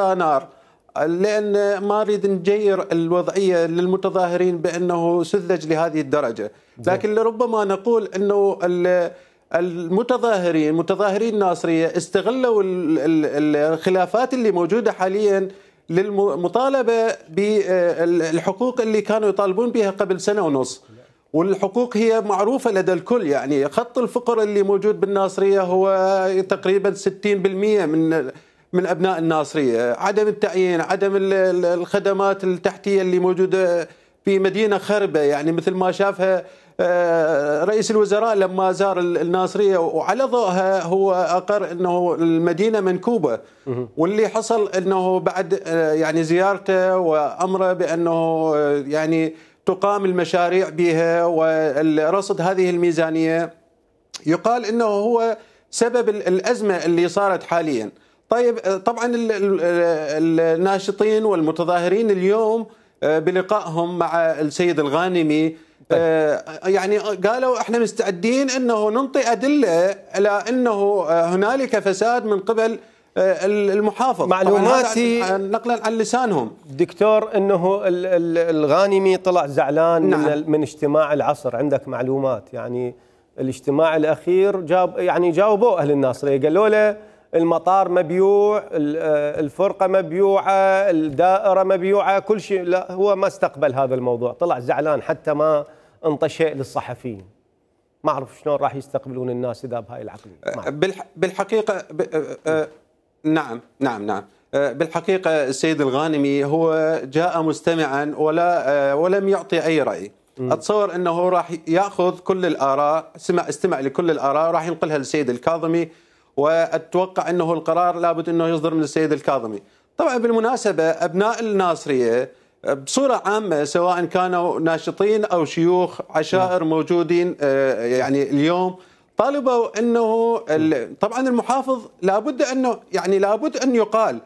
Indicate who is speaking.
Speaker 1: نار لان ما نريد نجير الوضعيه للمتظاهرين بانه سذج لهذه الدرجه، لكن لربما نقول انه المتظاهرين متظاهرين الناصريه استغلوا الخلافات اللي موجوده حاليا للمطالبه بالحقوق اللي كانوا يطالبون بها قبل سنه ونص. والحقوق هي معروفة لدى الكل يعني خط الفقر اللي موجود بالناصرية هو تقريبا 60% من من ابناء الناصريه، عدم التعيين، عدم الخدمات التحتيه اللي موجوده في مدينه خربه يعني مثل ما شافها آه، رئيس الوزراء لما زار الناصريه وعلى ضوءها هو اقر انه المدينه منكوبه واللي حصل انه بعد آه، يعني زيارته وامره بانه آه، يعني تقام المشاريع بها ورصد هذه الميزانيه يقال انه هو سبب الازمه اللي صارت حاليا. طيب آه، طبعا الناشطين والمتظاهرين اليوم آه، بلقائهم مع السيد الغانمي طيب. آه، يعني قالوا احنا مستعدين انه ننطي ادله على انه هنالك فساد من قبل المحافظ معلوماتي
Speaker 2: نقلا عن لسانهم دكتور انه الغانمي طلع زعلان نعم. من من اجتماع العصر عندك معلومات يعني الاجتماع الاخير جاب يعني جاوبوه اهل الناصريه قالوا له المطار مبيوع آه، الفرقه مبيوعه الدائره مبيوعه كل شيء لا هو ما استقبل هذا الموضوع طلع زعلان حتى ما انطشئ للصحفيين ما اعرف شلون راح يستقبلون الناس اذا بهاي العقليه بالحقيقه ب... آه، آه،
Speaker 1: نعم نعم نعم بالحقيقه السيد الغانمي هو جاء مستمعا ولا ولم يعطي اي راي اتصور انه راح ياخذ كل الاراء استمع لكل الاراء راح ينقلها للسيد الكاظمي واتوقع انه القرار لابد انه يصدر من السيد الكاظمي. طبعا بالمناسبه ابناء الناصريه بصورة عامة سواء كانوا ناشطين أو شيوخ عشائر نعم. موجودين آه، يعني اليوم طالبوا أنه طبعا المحافظ لابد أنه يعني لابد أن يقال